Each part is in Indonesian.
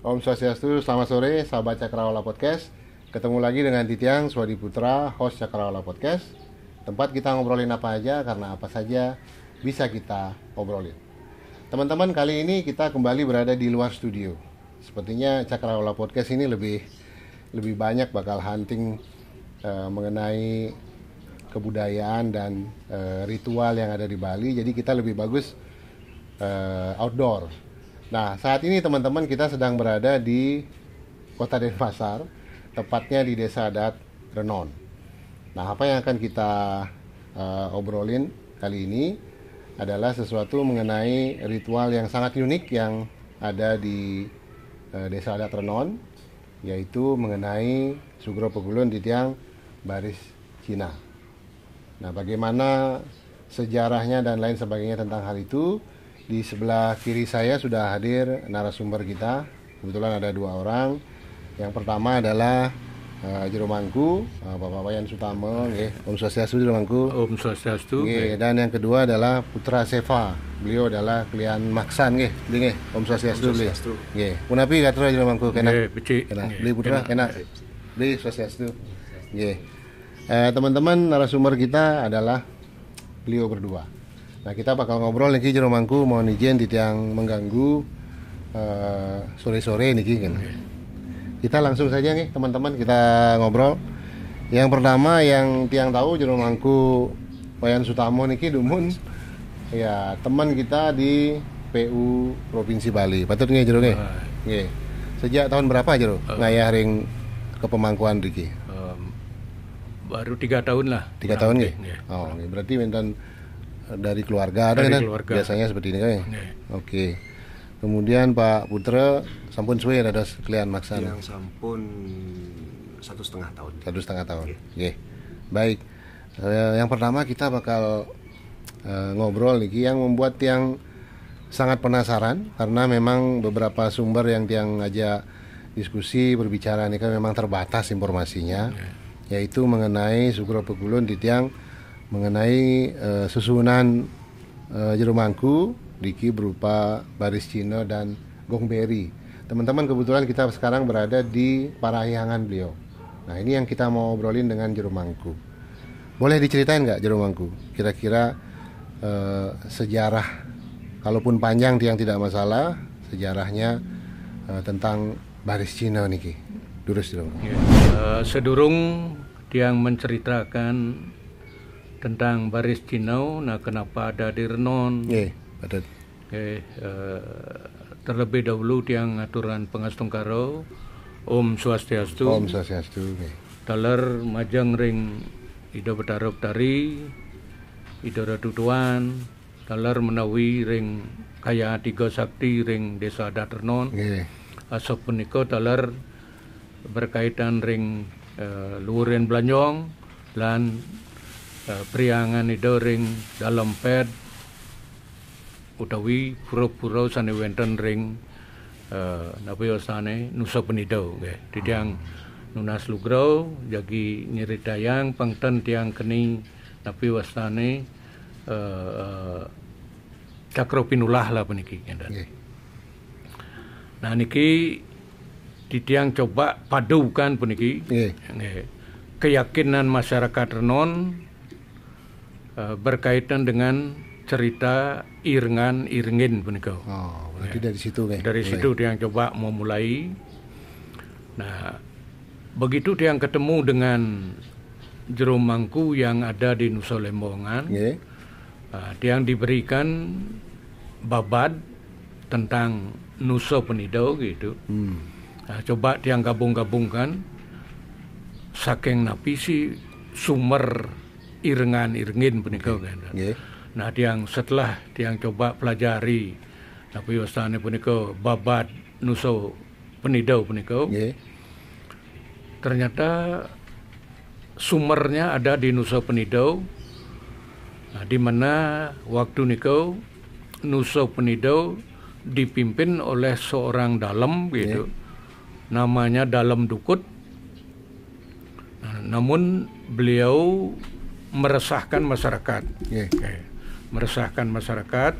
Om Swastiastu, selamat sore sahabat Cakrawala Podcast Ketemu lagi dengan Titiang Swadi Putra, host Cakrawala Podcast Tempat kita ngobrolin apa aja, karena apa saja bisa kita obrolin Teman-teman, kali ini kita kembali berada di luar studio Sepertinya Cakrawala Podcast ini lebih lebih banyak bakal hunting eh, mengenai kebudayaan dan eh, ritual yang ada di Bali Jadi kita lebih bagus eh, outdoor Nah, saat ini teman-teman kita sedang berada di Kota Denpasar, tepatnya di Desa Adat Renon. Nah, apa yang akan kita uh, obrolin kali ini adalah sesuatu mengenai ritual yang sangat unik yang ada di uh, Desa Adat Renon, yaitu mengenai Sugro Pegulun di tiang baris Cina. Nah, bagaimana sejarahnya dan lain sebagainya tentang hal itu di sebelah kiri saya sudah hadir narasumber kita. Kebetulan ada dua orang. Yang pertama adalah uh, eh, Jeromangku, uh, eh, Bapak Wayan Sutama okay. Om Swastiastu Jeromangku. Om Swastiastu. Okay. dan yang kedua adalah Putra Seva. Beliau adalah klien Maksan nggih, okay. Om Swastiastu beliau. Nggih. Punapi katro Jeromangku kena. Kena. Beli Putra kena. Beli Swastiastu. Nggih. Eh, teman-teman narasumber kita adalah beliau berdua. Nah kita bakal ngobrol lagi jero mangku mohon izin di tiang mengganggu sore eh, sore-sore niki kan. Kita langsung saja nih teman-teman kita ngobrol. Yang pertama yang tiang tahu jero mangku Wayan Sutamo niki dumun ya teman kita di PU Provinsi Bali. Patut nih jero nih Nggih. Sejak tahun berapa jero uh, ngayah ring kepemangkuan Riki? Um, baru tiga tahun lah. Tiga tahun nih Oh, berarti mentan dari keluarga dari kan? keluarga. biasanya seperti ini kan yeah. oke kemudian Pak Putra sampun suwe ya, ada sekalian maksana yang sampun satu setengah tahun satu setengah tahun iya. Okay. yeah. baik uh, yang pertama kita bakal uh, ngobrol nih yang membuat yang sangat penasaran karena memang beberapa sumber yang tiang ngajak diskusi berbicara ini kan memang terbatas informasinya yeah. yaitu mengenai Sugro Pegulun di tiang mengenai uh, susunan uh, eh, jerumangku Diki berupa baris Cino dan gongberry Teman-teman kebetulan kita sekarang berada di Parahyangan beliau. Nah ini yang kita mau obrolin dengan jerumangku. Boleh diceritain nggak jerumangku? Kira-kira uh, sejarah, kalaupun panjang yang tidak masalah, sejarahnya uh, tentang baris Cino Niki. Durus jerumangku. Ya, uh, sedurung yang menceritakan tentang Baris Cinau, nah kenapa ada Dirnon? Yeah, betul. Okay, uh, eh, terlebih dahulu tiang aturan pengastung karo Om Swastiastu. Om Swastiastu. Okay. Taler majang ring ida Betarok tari ida radutuan Taler menawi ring kaya tiga sakti ring desa Daternon. Yeah. Asok Peniko Taler berkaitan ring uh, eh, Luren Blanjong dan Eh, priangan idoring dalam ped utawi pura-pura sane wenten ring uh, eh, napa yosane nusa penido nggih tiang hmm. nunas lugro jagi nyeritayang pangten tiang keni tapi wasane uh, uh, eh, pinulah lah peniki ngeten okay. nah niki tiang coba padukan peniki nggih okay. keyakinan masyarakat renon Eh, berkaitan dengan cerita iringan iringin punika. Oh, berarti ya. dari situ kan. Dari Mulai. situ dia yang coba memulai. Nah, begitu dia yang ketemu dengan jerumangku yang ada di Nusa Lembongan. Yeah. Uh, eh, dia yang diberikan babad tentang Nusa Penido gitu. Hmm. Nah, coba dia yang gabung-gabungkan saking napi si sumber irengan-irengin punika okay. kan. Okay. Nah, tiang setelah tiang coba pelajari tapi nah, wastane punika babat nuso penidau punika. Ternyata sumernya ada di nuso Penidau. Nah, di mana waktu niko nuso Penidau dipimpin oleh seorang dalam gitu. Yeah. Namanya Dalam Dukut. Nah, namun beliau meresahkan masyarakat. Yeah. Okay. Meresahkan masyarakat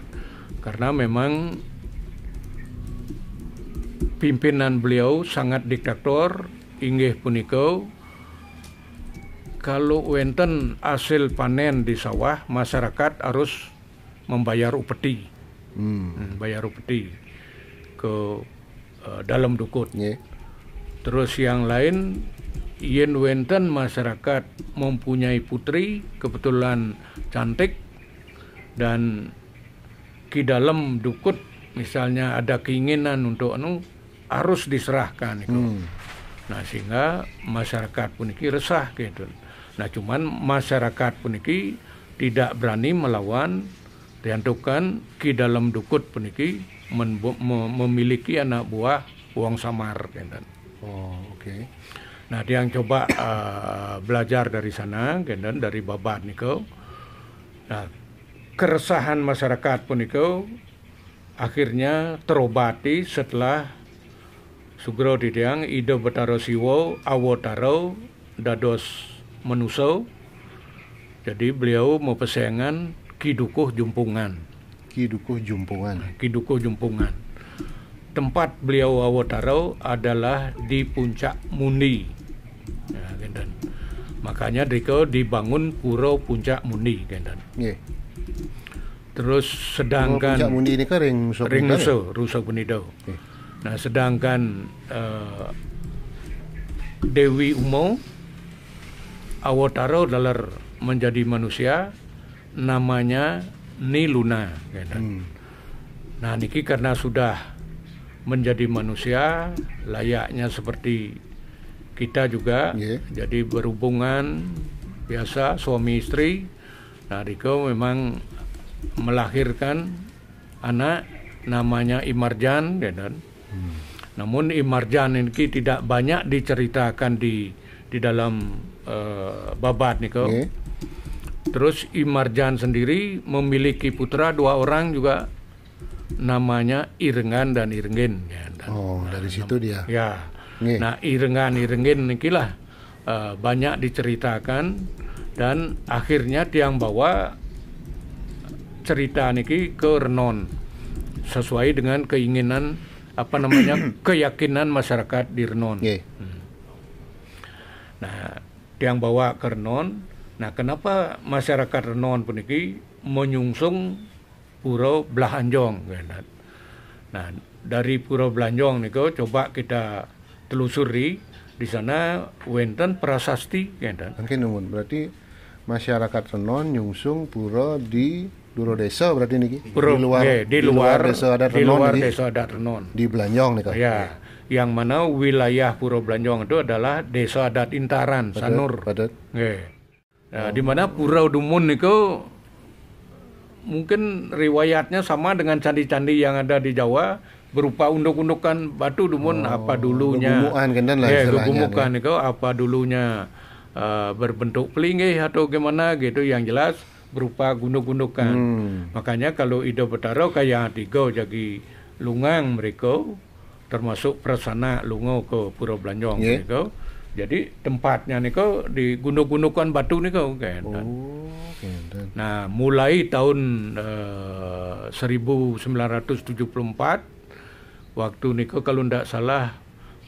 karena memang pimpinan beliau sangat diktator, inggih puniko, kalau wenten hasil panen di sawah masyarakat harus membayar upeti hmm. hmm bayar upeti ke uh, dalam dukut yeah. terus yang lain Yen wenten masyarakat mempunyai putri kebetulan cantik dan ki dalam dukut misalnya ada keinginan untuk anu harus diserahkan itu. Hmm. Nah sehingga masyarakat puniki resah gitu. Nah cuman masyarakat puniki tidak berani melawan diantukan ki dalam dukut puniki memiliki anak buah uang samar gitu. Oh oke. Okay. Nah, dia yang coba uh, belajar dari sana, dan dari babat niko. Nah, keresahan masyarakat pun niko akhirnya terobati setelah Sugro Didiang Ide Betaro Siwo Awotaro Dados Menuso jadi beliau mau pesengan Kidukuh Jumpungan Kidukuh Jumpungan nah, Kidukuh Jumpungan tempat beliau Awotaro adalah di puncak Muni ya, Genden. makanya diko dibangun Kuro Puncak Muni Genden. Yeah. terus sedangkan Kuro Puncak Muni ini kan ring rusuh ring rusuh, yeah. nah sedangkan uh, Dewi Umo Awotaro dalar menjadi manusia namanya Niluna Hmm. nah Niki karena sudah menjadi manusia layaknya seperti kita juga yeah. jadi berhubungan biasa suami istri nah Riko memang melahirkan anak namanya Imarjan ya kan hmm. namun Imarjan ini tidak banyak diceritakan di di dalam uh, babat Niko yeah. terus Imarjan sendiri memiliki putra dua orang juga namanya Irengan dan Irengin ya dan, oh dari nah, situ dia ya Nge. Nah, irengan-irengin ini uh, eh, banyak diceritakan dan akhirnya tiang bawa cerita niki ke renon sesuai dengan keinginan apa namanya keyakinan masyarakat di renon. Yeah. Hmm. Nah, tiang bawa ke renon. Nah, kenapa masyarakat renon puniki menyungsung Puro Belahanjong? Nah, dari Puro Belanjong niko coba kita telusuri di sana wenten prasasti ya, kenten. Mungkin nuwun berarti masyarakat Renon nyungsung pura di Duro desa berarti niki Bro, ya, di luar yeah, di, luar, di luar desa Renon di luar niki, desa adat Renon di Blanjong nih kak. Ya, yang mana wilayah Puro Blanjong itu adalah desa adat Intaran, padat, Sanur. Padat. Yeah. Nah, oh. di mana Pura Dumun itu mungkin riwayatnya sama dengan candi-candi yang ada di Jawa berupa undok-undokan batu dumun oh, apa dulunya kena kan lah ya, itu apa dulunya uh, berbentuk pelinggih atau gimana gitu yang jelas berupa gunung gundukan hmm. makanya kalau ido betaro kayak tiga jadi lungang mereka termasuk prasana lungo ke Pura Blanjong yeah. mereka jadi tempatnya nih kau di gunung gundukan batu nih kan oh. Nah, mulai tahun eh, uh, 1974 waktu Niko kalau tidak salah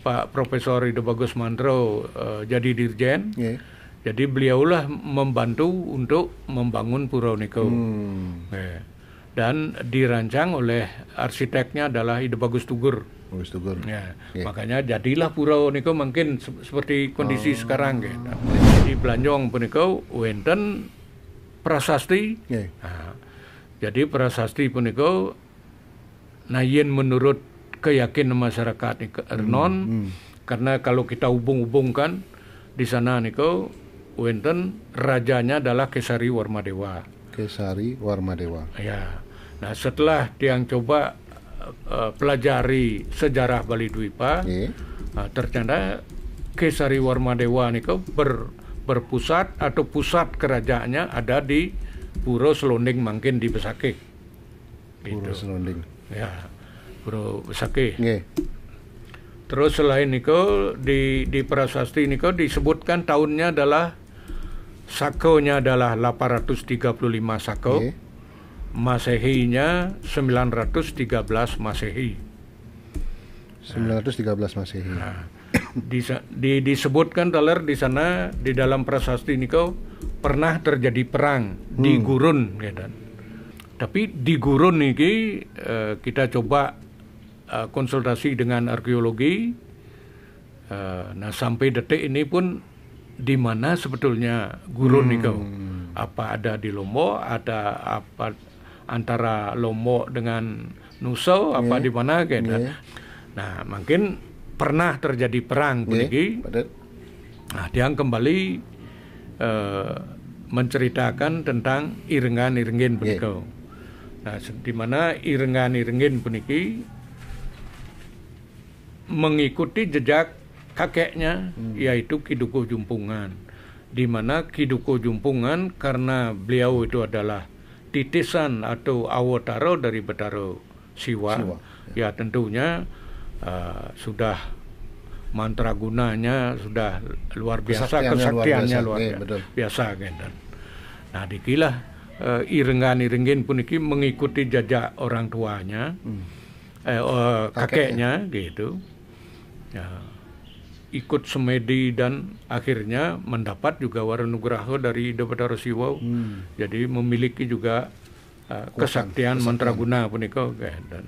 Pak Profesor Ido Bagus Mandro uh, jadi dirjen. Yeah. Jadi beliaulah membantu untuk membangun Pura Niko. Hmm. Yeah. Dan dirancang oleh arsiteknya adalah Ide Bagus Tugur. Bagus Tugur. Ya. Iya. Makanya jadilah pura Niko mungkin se seperti kondisi oh. sekarang gitu. Di Belanjong Niko, wenten prasasti. Yeah. Nah, jadi prasasti Niko, nah yen menurut keyakinan masyarakat nih ke hmm, Ernon hmm, hmm. karena kalau kita hubung-hubungkan di sana niko Winton rajanya adalah Kesari Warmadewa. Kesari Warmadewa. Ya. Nah, setelah tiang coba uh, pelajari sejarah Bali Dwipa, yeah. Eh, uh, ternyata Kesari Warmadewa niko ber berpusat atau pusat kerajaannya ada di Puro Selonding mungkin di Besake. Gitu. Puro Selonding. Ya. Bro Sake. Terus selain Niko di di prasasti niko disebutkan tahunnya adalah sakonya adalah 835 sako. Masehinya 913 Masehi. 913 Masehi. Nah, di, di, disebutkan dalar di sana di dalam prasasti Niko pernah terjadi perang hmm. di gurun dan ya Tapi di gurun niki eh, kita coba Eh, konsultasi dengan arkeologi. Eh, nah sampai detik ini pun di mana sebetulnya gurun hmm. itu? Apa ada di Lombok? Ada apa antara Lombok dengan Nusa? Apa iya. di mana? Gitu. Yeah. Nah mungkin pernah terjadi perang yeah. Iya, nah dia kembali uh, menceritakan tentang irengan-irengan yeah. Iya. Nah, di mana irengan irengin puniki mengikuti jejak kakeknya hmm. yaitu Kiduko Jumpungan di mana Kiduko Jumpungan karena beliau itu adalah titisan atau awotaro dari Betaro Siwa, Siwa ya. ya tentunya uh, sudah mantra gunanya sudah luar biasa kesaktiannya luar biasa, luar iya, biasa, biasa Nah dikilah uh, eh, irengan irengin puniki mengikuti jejak orang tuanya hmm. eh, uh, kakeknya. kakeknya gitu ya, ikut semedi dan akhirnya mendapat juga Warunugraha dari Dewata Siwa hmm. jadi memiliki juga uh, kesaktian, mantra guna punika okay. Ya, dan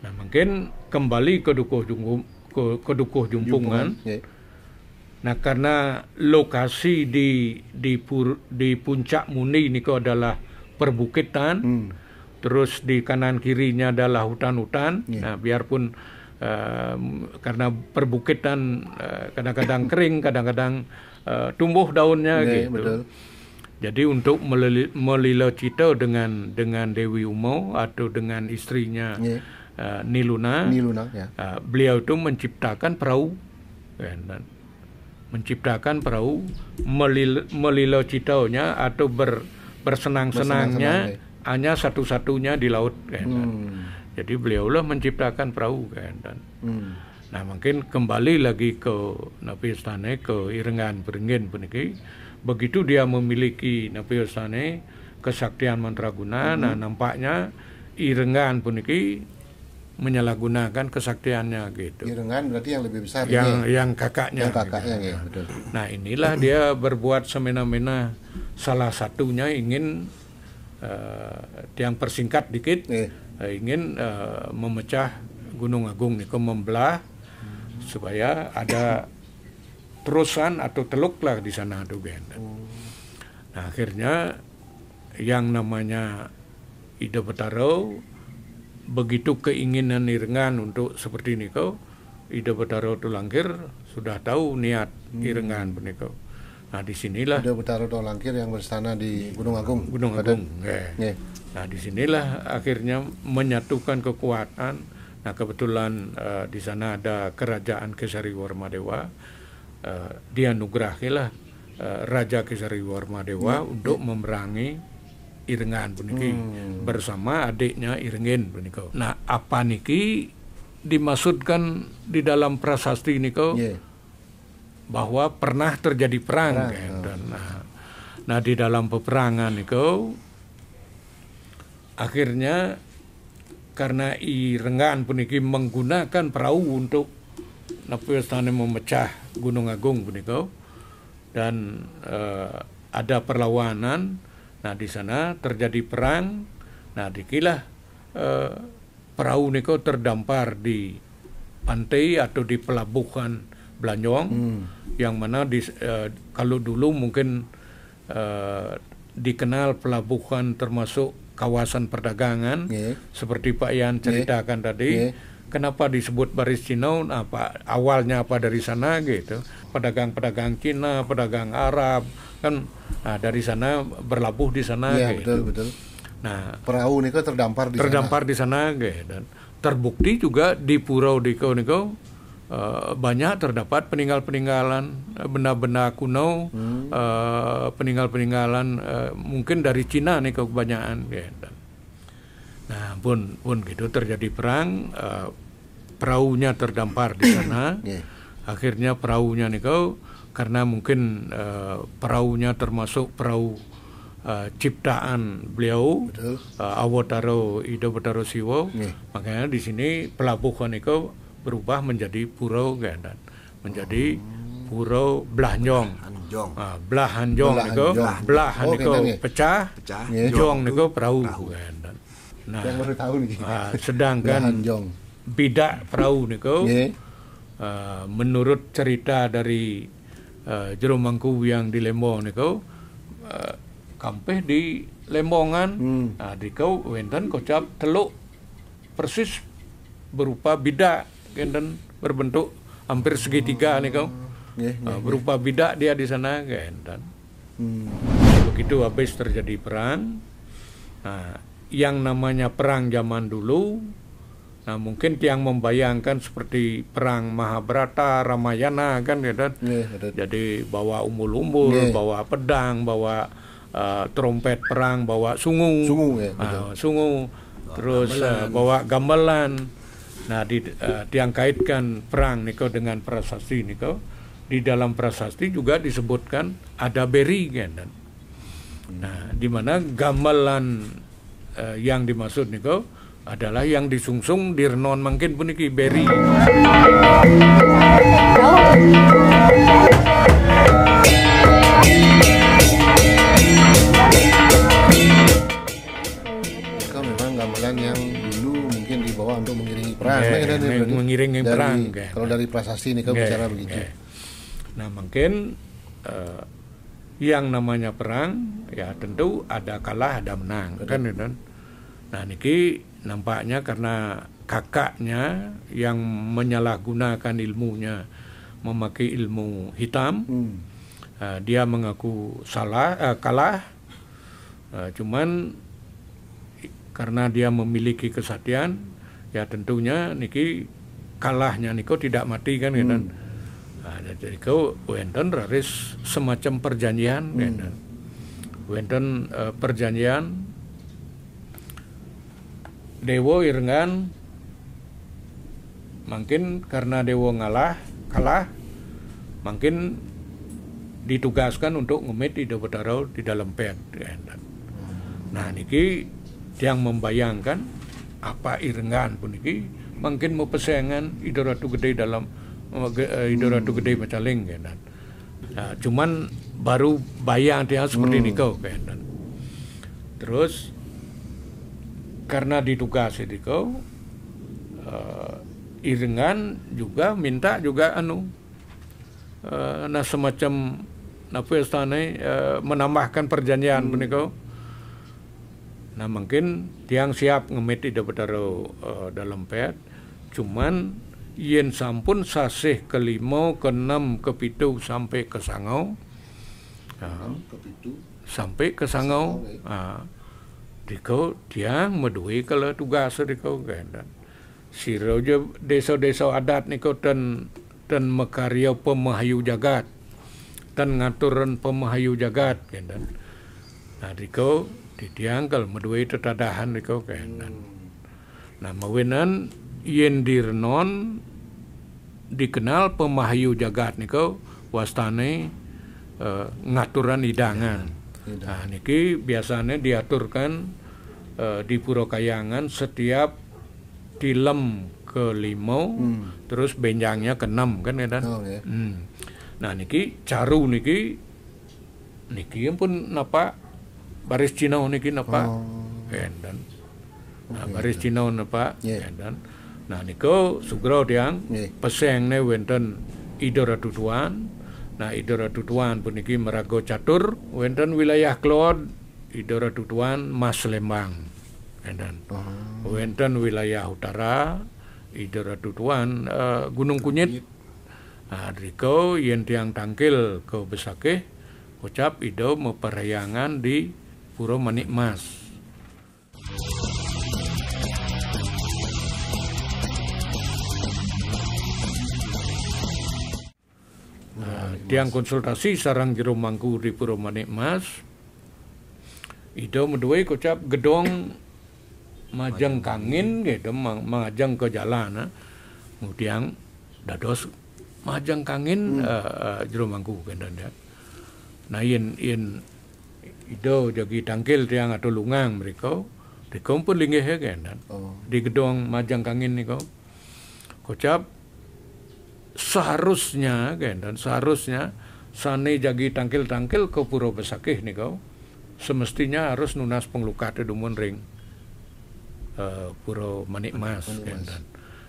nah mungkin kembali ke dukuh jungkung ke, ke dukuh jumpungan, ya. nah karena lokasi di di pur, di puncak muni ini kok adalah perbukitan hmm. terus di kanan kirinya adalah hutan-hutan yeah. nah biarpun uh, karena perbukitan uh, kadang-kadang kering, kadang-kadang uh, tumbuh daunnya yeah, iya, gitu. Betul. Jadi untuk melila cita dengan dengan Dewi Umo atau dengan istrinya yeah. Iya. uh, Niluna, Niluna yeah. Ya. uh, beliau itu menciptakan perahu, ya, menciptakan perahu melil, melila citanya atau ber, bersenang-senangnya Bersenang iya. hanya satu-satunya di laut. Ya, kan. Hmm. Jadi beliaulah menciptakan perahu kan dan hmm. nah mungkin kembali lagi ke Nabi Ustane ke Irengan Beringin puniki, begitu dia memiliki Nabi Ustane kesaktian Mandraguna hmm. nah nampaknya Irengan puniki menyalahgunakan kesaktiannya gitu. Irengan berarti yang lebih besar yang ini. yang kakaknya. Yang kakaknya gitu. ya, betul. Nah, inilah dia berbuat semena-mena salah satunya ingin uh, eh, yang persingkat dikit. Eh. Eh, ingin uh, memecah Gunung Agung itu membelah supaya ada terusan atau teluk lah di sana tuh oh. Nah, akhirnya yang namanya Ide Betaro begitu keinginan Irengan untuk seperti ini kau Ide Betaro Tulangkir sudah tahu niat hmm. Irengan Nah disinilah Udah Butaro Langkir yang beristana di Gunung Agung. Gunung Agung. Yeah. Yeah. Nah disinilah akhirnya menyatukan kekuatan. Nah kebetulan uh, di sana ada kerajaan Kesari Warmadewa. Uh, dianugerahilah uh, Raja Kesari Warmadewa hmm. untuk memerangi Irengan puniki hmm. bersama adiknya Irengin puniko. Nah apa niki dimaksudkan di dalam prasasti niko? Yeah bahwa pernah terjadi perang, perang. Kan? Oh. Dan, nah, nah di dalam peperangan itu akhirnya karena i pun puniki menggunakan perahu untuk napuyastane memecah Gunung Agung puniko dan e, ada perlawanan nah di sana terjadi perang nah dikilah e, perahu niko terdampar di pantai atau di pelabuhan Blanjong hmm. yang mana di, uh, kalau dulu mungkin uh, dikenal pelabuhan termasuk kawasan perdagangan yeah. seperti Pak Yan ceritakan yeah. tadi. Yeah. Kenapa disebut Baris Cina? Apa awalnya apa dari sana gitu? Pedagang-pedagang Cina, pedagang Arab kan nah, dari sana berlabuh di sana yeah, gitu. Betul, betul. Nah, perahu niko kan terdampar di terdampar sana. di sana gitu. Dan terbukti juga di Purau Diko niko uh, banyak terdapat peninggal-peninggalan eh, benda-benda kuno, hmm. uh, peninggal-peninggalan uh, mungkin dari Cina nih kebanyakan. Ya. Nah, pun pun gitu terjadi perang, uh, perahunya terdampar di sana. yeah. Akhirnya perahunya nih kau karena mungkin uh, perahunya termasuk perahu uh, ciptaan beliau uh, Awotaro Ido Betaro Siwo yeah. makanya di sini pelabuhan itu berubah menjadi purau gendan menjadi oh. purau blah Jong. Ah, Blahanjong niko Blahan oh, niku pecah, pecah, Jong niko perahu. Nah, ah, sedangkan bidak perahu niku ah, menurut cerita dari uh, ah, Jero yang di Lembong niko kampeh di Lembongan, hmm. Nah, di kau wenten kocap teluk persis berupa bidak dan berbentuk hampir segitiga hmm. nih kau yeah, iya, iya, yeah, berupa yeah. bidak dia di sana dan hmm. begitu habis terjadi perang nah yang namanya perang zaman dulu nah mungkin yang membayangkan seperti perang Mahabharata Ramayana kan ya yeah, iya, jadi bawa umbul-umbul yeah. bawa pedang bawa uh, trompet perang bawa sungu sungu, yeah, uh, sungu terus uh, bawa gamelan Nah, di, uh, eh, yang kaitkan perang Niko dengan prasasti Niko, di dalam prasasti juga disebutkan ada beri kan, Dan, nah, di mana gamelan uh, yang dimaksud Niko adalah yang disungsung di renon mungkin puniki beri. Nah, okay. dari, mengiringi perang. Kalau dari prasasti ini kamu bicara begitu. Nah, mungkin eh, yang namanya perang ya tentu ada kalah ada menang Betul. kan ya Nah, niki nampaknya karena kakaknya yang menyalahgunakan ilmunya memakai ilmu hitam. Hmm. Uh, dia mengaku salah uh, kalah. Uh, cuman karena dia memiliki kesatian ya tentunya niki kalahnya niko tidak mati kan gitu. Hmm. Nah, jadi kau wenten raris semacam perjanjian hmm. kan gitu. wenton uh, e, perjanjian Dewo Irngan mungkin karena Dewo ngalah kalah mungkin ditugaskan untuk ngemit di Dobetaro di dalam pen. Gitu. Nah niki yang membayangkan apa irengan ini mungkin mau pesengan tu gede dalam eh, eh, tu gede hmm. leng kan nah, cuman baru bayang dia seperti hmm. kau kan terus karena ditugas itu kau uh, eh, irengan juga minta juga anu uh, nah semacam apa uh, menambahkan perjanjian hmm. kau Nah mungkin tiang siap ngemit ide betaro uh, eh, dalam pet, cuman yen sampun sasih ke limo, ke enam, ke pitu sampai ke sangau, uh, ah. sampai ke sangau, uh, ah. diko dia medui kalau tugas diko kan. Si je desa-desa adat niko dan ten mekarya pemahayu jagat, dan ngaturan pemahayu jagat kan. Nah diko didianggal medue tetadahan riko kehenan nah mawenan yen dikenal pemahayu jagat niko wastane uh, ngaturan iya, hidangan nah niki biasanya diaturkan uh, di Puro Kayangan setiap dilem ke limo hmm. terus benjangnya ke enam kan ya dan oh, yeah. hmm. nah niki caru niki niki pun napa baris Cina ini apa oh. iya, dan nah, baris unik apa iya. iya, dan nah niko sugro yeah. peseng nih wenten idora tutuan nah idora tutuan puniki merago catur wenten wilayah kelod idora tutuan mas lembang dan oh. wenten wilayah utara idora tutuan uh, eh, gunung kunyit nah riko yen tiang tangkil ke besake ucap ido meperayangan di Puro Manik Mas. Nah, diang konsultasi sarang jero mangku di Puro Manik Mas. Ido menduwe kocap gedong majeng kangin gitu ya, Majang ke jalan nah. kemudian dados majang kangen hmm. uh, jero mangku kan nah ido jadi tangkil tiang atau lungang mereka di kumpul lingeh ya kan oh. di gedung majang kangen nih kau kocap seharusnya ya, kan dan seharusnya sani jadi tangkil tangkil ke puro besakih nih kau semestinya harus nunas penglukat dumun ring uh, eh, puro manik mas, manik ya, mas. Kan, dan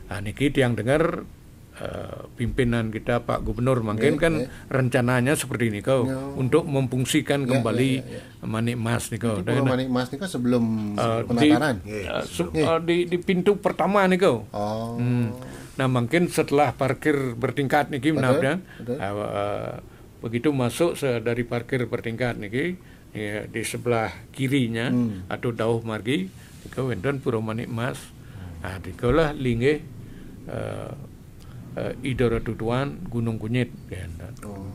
nah, niki tiang dengar Eh, pimpinan kita Pak Gubernur mungkin yeah, kan yeah. rencananya seperti ini kau yeah. untuk memfungsikan ya, ya, kembali yeah, yeah, yeah. Manik Mas nih kau. Pulau Manik Mas nih kau sebelum uh, penataran. Di, yeah. Uh, yeah. Uh, di, di pintu pertama nih kau. Oh. Hmm. Nah mungkin setelah parkir bertingkat nih Kim betul. uh, uh, begitu masuk dari parkir bertingkat nih ya, di sebelah kirinya hmm. atau dauh margi kau dan Pulau Manik Mas. Nah, di kau lah linggih uh, uh, eh, Idoro tutuan Gunung Kunyit gitu. Oh.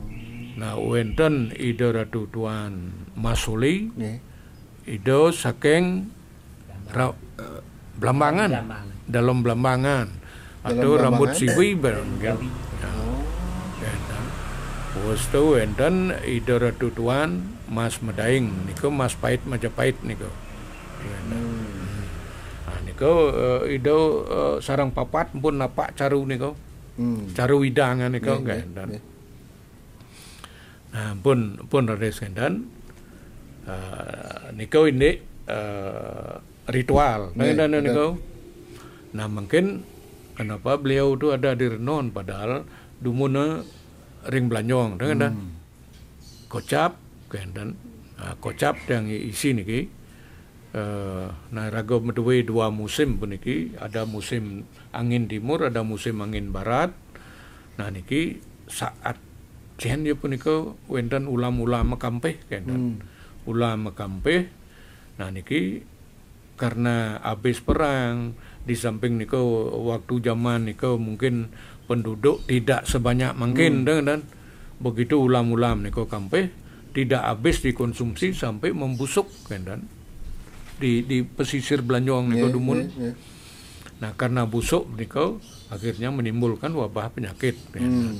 Nah wenten Idora Tutuan Masuli yeah. Ido saking ra, uh, Blambangan. Blambang. Dalam belambangan Atau rambut siwi bareng. Wis gitu. oh. gitu. tu enten Idora tutuan Mas Medaing niku Mas Pait Majapahit niku. Hmm. Nah niku uh, ido uh, sarang papat pun napak caru niku. Hmm. Cara widangan itu enggak hendan. Nah, pun pun redes hendan. Uh, eh, kau ini uh, ritual, nah, dan nikau. Nah mungkin kenapa beliau itu ada di Renon padahal dumuna ring belanjong dengan hmm. kocap, kehendan, nah, kocap yang isi niki. Eh, nah rago meduwe dua musim puniki ada musim angin timur ada musim angin barat nah niki saat jen ya iko wendan ulam ulam kampeh kenten hmm. ulam kampeh nah niki karena habis perang di samping niko waktu zaman niko mungkin penduduk tidak sebanyak mungkin hmm. dan, dan begitu ulam-ulam niko kampeh tidak habis dikonsumsi sampai membusuk kan dan di di pesisir Belanjong yeah, Dumun. Yeah, yeah. Nah, karena busuk mereka akhirnya menimbulkan wabah penyakit. Ya. Hmm. Ya.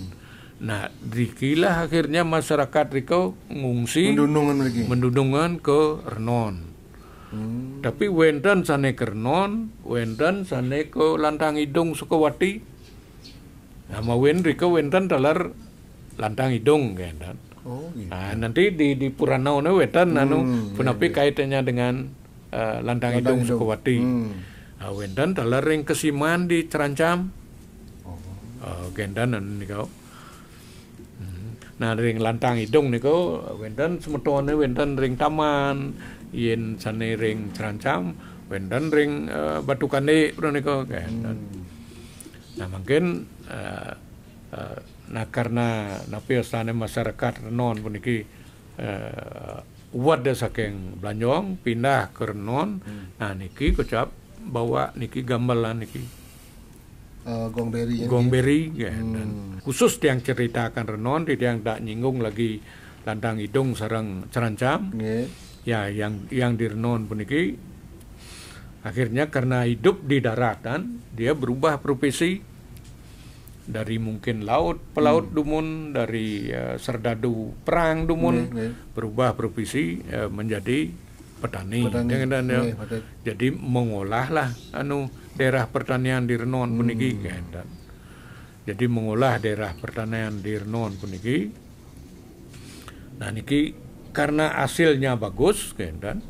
Nah, dikilah akhirnya masyarakat mereka ngungsi mendunungan ke Renon. Hmm. Tapi Wenden sana ke Renon, Wenden sana ke Lantang Hidung Sukawati. Nah, mau mereka wendan dalar Lantang Hidung kan. Oh, gitu. Nah, nanti di di Puranau wetan anu, hmm, anu iya, iya. kaitannya dengan Eh, lantang landang, hidung, suku wati Hmm. Uh, wendan dalaring kesiman di terancam Oh. Uh, gendan hmm. Nah ring lantang hidung niku wendan semetone wendan ring taman yen jane ring Cerancam wendan ring uh, eh, batu kande niku gendan. Hmm. Nah mungkin uh, uh, nah karena napi masyarakat non puniki uh, dia saking Blanjong pindah ke Renon. Hmm. Nah niki kecap bawa niki gamelan niki. Uh, eh, Gongberi. Gongberi ya. ya hmm. Dan khusus yang ceritakan Renon di yang tak nyinggung lagi landang hidung sarang cerancam. Yeah. Ya yang yang di Renon puniki akhirnya karena hidup di daratan dia berubah profesi dari mungkin laut pelaut hmm. Dumun dari uh, serdadu perang Dumun hmm, hmm. berubah profesi uh, ya, menjadi petani, petani. Ya, dan, yang, hmm. jadi mengolahlah anu daerah pertanian di Renon hmm. puniki dan jadi mengolah daerah pertanian di Renon puniki nah niki karena hasilnya bagus dan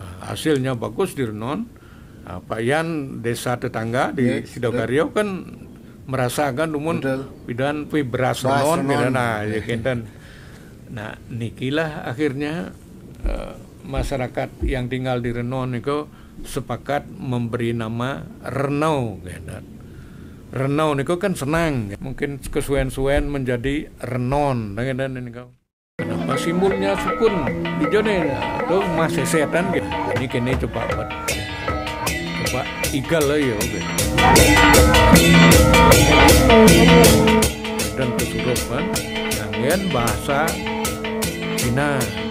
ah, hasilnya bagus di Renon ah, Pak Yan desa tetangga di yes, kan merasakan umum pidan pi berasanon pidana ah, ya kinten. Nah nikilah akhirnya eh, masyarakat yang tinggal di Renon itu sepakat memberi nama Renau ya kinten. Renau niko kan senang, mungkin kesuwen-suwen menjadi Renon ya kinten kan, niku. Kenapa simbolnya sukun hijau nih, tuh masih setan gitu. Ini kini coba buat Iya, oke. dan kesurupan kalian bahasa Cina.